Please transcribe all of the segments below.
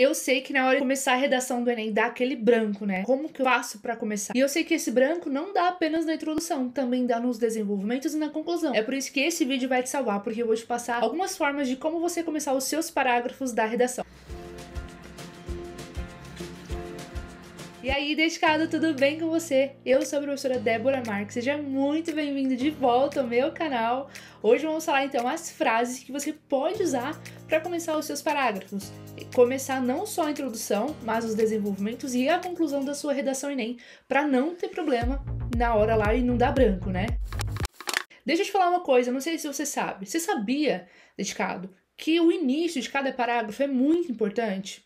Eu sei que na hora de começar a redação do Enem dá aquele branco, né? Como que eu faço para começar? E eu sei que esse branco não dá apenas na introdução, também dá nos desenvolvimentos e na conclusão. É por isso que esse vídeo vai te salvar, porque eu vou te passar algumas formas de como você começar os seus parágrafos da redação. E aí, Dedicado, tudo bem com você? Eu sou a professora Débora Marques, seja muito bem-vindo de volta ao meu canal. Hoje vamos falar então as frases que você pode usar para começar os seus parágrafos. Começar não só a introdução, mas os desenvolvimentos e a conclusão da sua redação Enem, para não ter problema na hora lá e não dar branco, né? Deixa eu te falar uma coisa, não sei se você sabe. Você sabia, Dedicado, que o início de cada parágrafo é muito importante?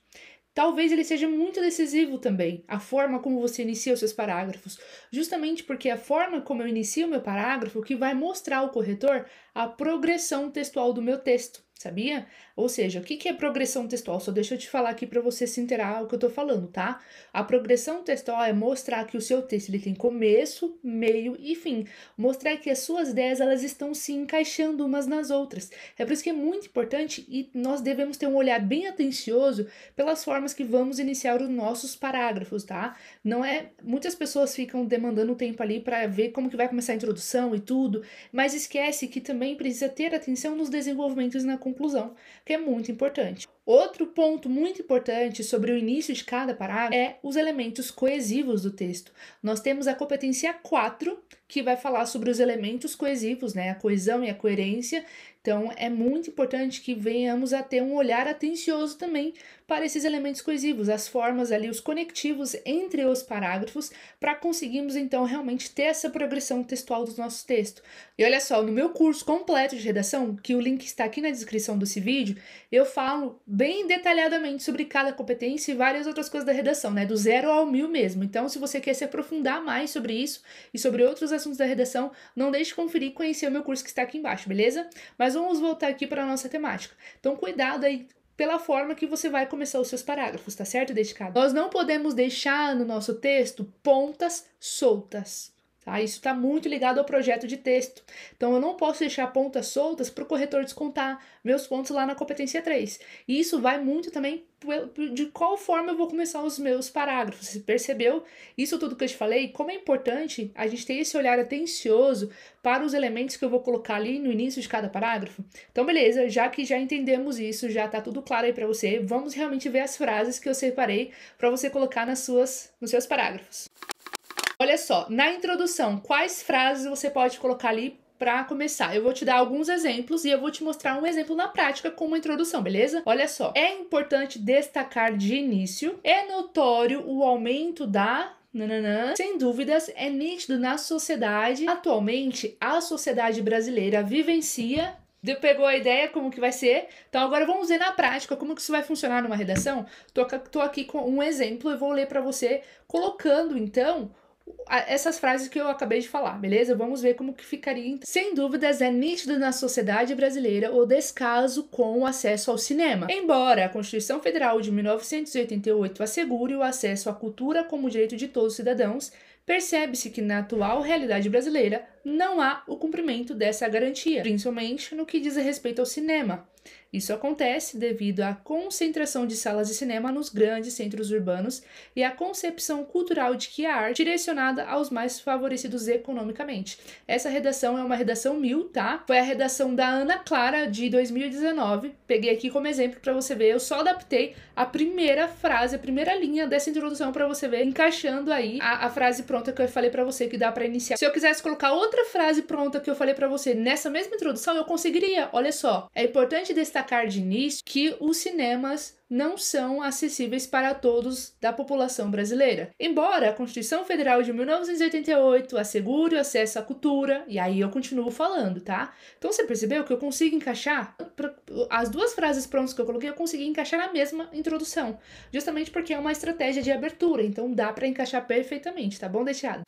Talvez ele seja muito decisivo também, a forma como você inicia os seus parágrafos, justamente porque a forma como eu inicio o meu parágrafo que vai mostrar ao corretor a progressão textual do meu texto sabia? Ou seja, o que é progressão textual? Só deixa eu te falar aqui para você se inteirar o que eu estou falando, tá? A progressão textual é mostrar que o seu texto ele tem começo, meio e fim. Mostrar que as suas ideias elas estão se encaixando umas nas outras. É por isso que é muito importante e nós devemos ter um olhar bem atencioso pelas formas que vamos iniciar os nossos parágrafos, tá? Não é muitas pessoas ficam demandando tempo ali para ver como que vai começar a introdução e tudo, mas esquece que também precisa ter atenção nos desenvolvimentos na conclusão, que é muito importante. Outro ponto muito importante sobre o início de cada parágrafo é os elementos coesivos do texto. Nós temos a competência 4, que vai falar sobre os elementos coesivos, né? A coesão e a coerência. Então, é muito importante que venhamos a ter um olhar atencioso também para esses elementos coesivos, as formas ali, os conectivos entre os parágrafos, para conseguirmos então realmente ter essa progressão textual dos nossos textos. E olha só, no meu curso completo de redação, que o link está aqui na descrição desse vídeo, eu falo bem detalhadamente sobre cada competência e várias outras coisas da redação, né? Do zero ao mil mesmo. Então, se você quer se aprofundar mais sobre isso e sobre outros assuntos da redação, não deixe de conferir e conhecer o meu curso que está aqui embaixo, beleza? Mas vamos voltar aqui para a nossa temática. Então, cuidado aí pela forma que você vai começar os seus parágrafos, tá certo, dedicado? Nós não podemos deixar no nosso texto pontas soltas. Tá? Isso está muito ligado ao projeto de texto. Então, eu não posso deixar pontas soltas para o corretor descontar meus pontos lá na competência 3. E isso vai muito também de qual forma eu vou começar os meus parágrafos. Você percebeu isso tudo que eu te falei? Como é importante a gente ter esse olhar atencioso para os elementos que eu vou colocar ali no início de cada parágrafo? Então, beleza, já que já entendemos isso, já está tudo claro aí para você, vamos realmente ver as frases que eu separei para você colocar nas suas, nos seus parágrafos. Olha só, na introdução, quais frases você pode colocar ali para começar, eu vou te dar alguns exemplos e eu vou te mostrar um exemplo na prática com uma introdução, beleza? Olha só, é importante destacar de início, é notório o aumento da Nananã. Sem dúvidas, é nítido na sociedade. Atualmente, a sociedade brasileira vivencia Pegou a ideia como que vai ser? Então agora vamos ver na prática como que isso vai funcionar numa redação. Tô, tô aqui com um exemplo, eu vou ler para você colocando então essas frases que eu acabei de falar, beleza? Vamos ver como que ficaria. Então. Sem dúvidas, é nítido na sociedade brasileira o descaso com o acesso ao cinema. Embora a Constituição Federal de 1988 assegure o acesso à cultura como direito de todos os cidadãos, percebe-se que na atual realidade brasileira não há o cumprimento dessa garantia, principalmente no que diz respeito ao cinema. Isso acontece devido à concentração de salas de cinema nos grandes centros urbanos e à concepção cultural de que a arte é direcionada aos mais favorecidos economicamente. Essa redação é uma redação mil, tá? Foi a redação da Ana Clara de 2019. Peguei aqui como exemplo para você ver. Eu só adaptei a primeira frase, a primeira linha dessa introdução para você ver, encaixando aí a, a frase pronta que eu falei para você que dá para iniciar. Se eu quisesse colocar outra frase pronta que eu falei para você nessa mesma introdução, eu conseguiria. Olha só, é importante destacar destacar de início que os cinemas não são acessíveis para todos da população brasileira. Embora a Constituição Federal de 1988 assegure o acesso à cultura, e aí eu continuo falando, tá? Então você percebeu que eu consigo encaixar as duas frases prontas que eu coloquei, eu consegui encaixar na mesma introdução, justamente porque é uma estratégia de abertura, então dá para encaixar perfeitamente, tá bom, deixado?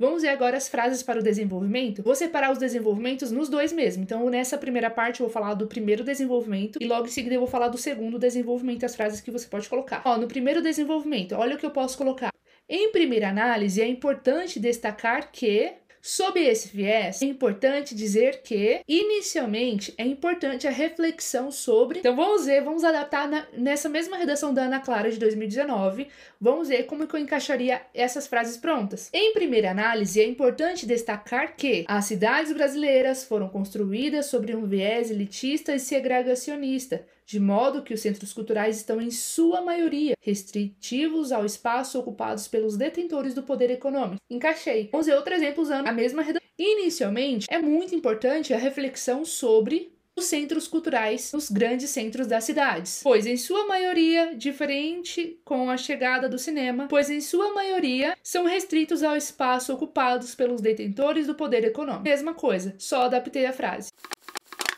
Vamos ver agora as frases para o desenvolvimento. Vou separar os desenvolvimentos nos dois mesmo. Então, nessa primeira parte, eu vou falar do primeiro desenvolvimento e logo em seguida eu vou falar do segundo desenvolvimento, as frases que você pode colocar. Ó, no primeiro desenvolvimento, olha o que eu posso colocar. Em primeira análise, é importante destacar que Sob esse viés, é importante dizer que, inicialmente, é importante a reflexão sobre. Então, vamos ver, vamos adaptar na, nessa mesma redação da Ana Clara de 2019, vamos ver como que eu encaixaria essas frases prontas. Em primeira análise, é importante destacar que as cidades brasileiras foram construídas sobre um viés elitista e segregacionista de modo que os centros culturais estão, em sua maioria, restritivos ao espaço ocupados pelos detentores do poder econômico. Encaixei ver outros exemplos usando a mesma redação. Inicialmente, é muito importante a reflexão sobre os centros culturais nos grandes centros das cidades, pois em sua maioria, diferente com a chegada do cinema, pois em sua maioria são restritos ao espaço ocupados pelos detentores do poder econômico. Mesma coisa, só adaptei a frase.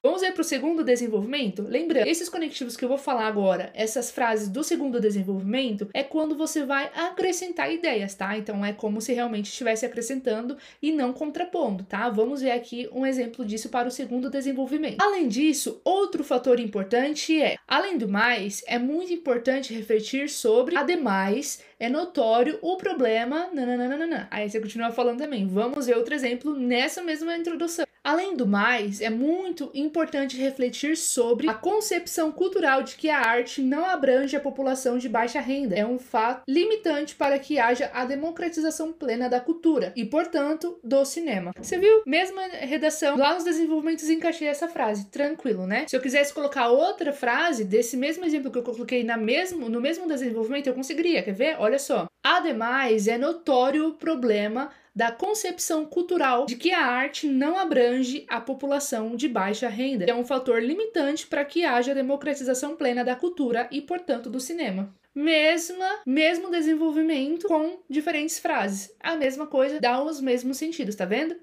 Vamos ver para o segundo desenvolvimento? Lembrando, esses conectivos que eu vou falar agora, essas frases do segundo desenvolvimento, é quando você vai acrescentar ideias, tá? Então é como se realmente estivesse acrescentando e não contrapondo, tá? Vamos ver aqui um exemplo disso para o segundo desenvolvimento. Além disso, outro fator importante é, além do mais, é muito importante refletir sobre, ademais, é notório o problema. Nananana. Aí você continua falando também. Vamos ver outro exemplo nessa mesma introdução. Além do mais, é muito importante refletir sobre a concepção cultural de que a arte não abrange a população de baixa renda. É um fato limitante para que haja a democratização plena da cultura e, portanto, do cinema. Você viu? Mesma redação, lá nos desenvolvimentos encaixei essa frase, tranquilo, né? Se eu quisesse colocar outra frase desse mesmo exemplo que eu coloquei na mesmo, no mesmo desenvolvimento, eu conseguiria, quer ver? Olha olha só. Ademais, é notório o problema da concepção cultural de que a arte não abrange a população de baixa renda, que é um fator limitante para que haja democratização plena da cultura e, portanto, do cinema. Mesma, mesmo desenvolvimento com diferentes frases. A mesma coisa dá os mesmos sentidos, tá vendo?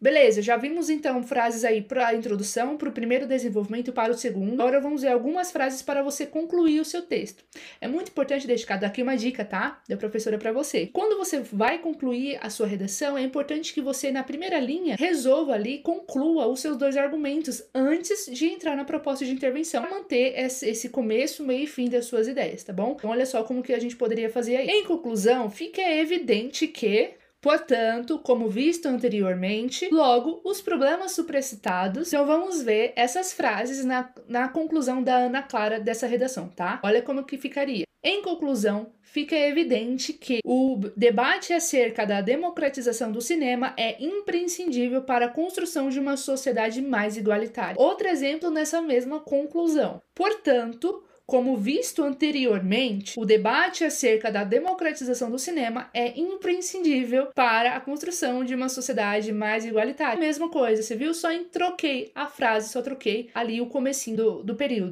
Beleza, já vimos então frases aí para a introdução, para o primeiro desenvolvimento e para o segundo. Agora vamos ver algumas frases para você concluir o seu texto. É muito importante dedicar daqui uma dica, tá? Da professora para você. Quando você vai concluir a sua redação, é importante que você, na primeira linha, resolva ali, conclua os seus dois argumentos antes de entrar na proposta de intervenção. para manter esse começo, meio e fim das suas ideias, tá bom? Então, olha só como que a gente poderia fazer aí. Em conclusão, fica é evidente que Portanto, como visto anteriormente, logo os problemas supracitados. Então vamos ver essas frases na, na conclusão da Ana Clara dessa redação, tá? Olha como que ficaria. Em conclusão, fica evidente que o debate acerca da democratização do cinema é imprescindível para a construção de uma sociedade mais igualitária. Outro exemplo nessa mesma conclusão. Portanto, como visto anteriormente, o debate acerca da democratização do cinema é imprescindível para a construção de uma sociedade mais igualitária. Mesma coisa, você viu? Só troquei a frase, só troquei ali o comecinho do, do período.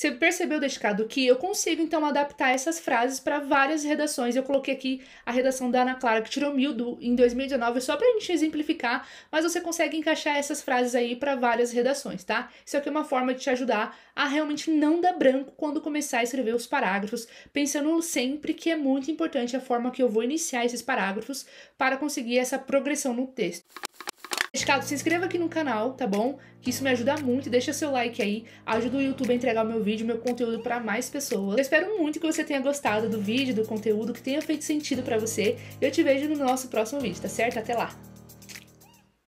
Você percebeu, Dedicado, que eu consigo então adaptar essas frases para várias redações. Eu coloquei aqui a redação da Ana Clara, que tirou mil do, em 2019, só para a gente exemplificar, mas você consegue encaixar essas frases aí para várias redações, tá? Isso aqui é uma forma de te ajudar a realmente não dar branco quando começar a escrever os parágrafos, pensando sempre que é muito importante a forma que eu vou iniciar esses parágrafos para conseguir essa progressão no texto. Escado, se inscreva aqui no canal, tá bom? Que isso me ajuda muito. Deixa seu like aí, ajuda o YouTube a entregar o meu vídeo, meu conteúdo para mais pessoas. Eu espero muito que você tenha gostado do vídeo, do conteúdo, que tenha feito sentido para você. Eu te vejo no nosso próximo vídeo, tá certo? Até lá!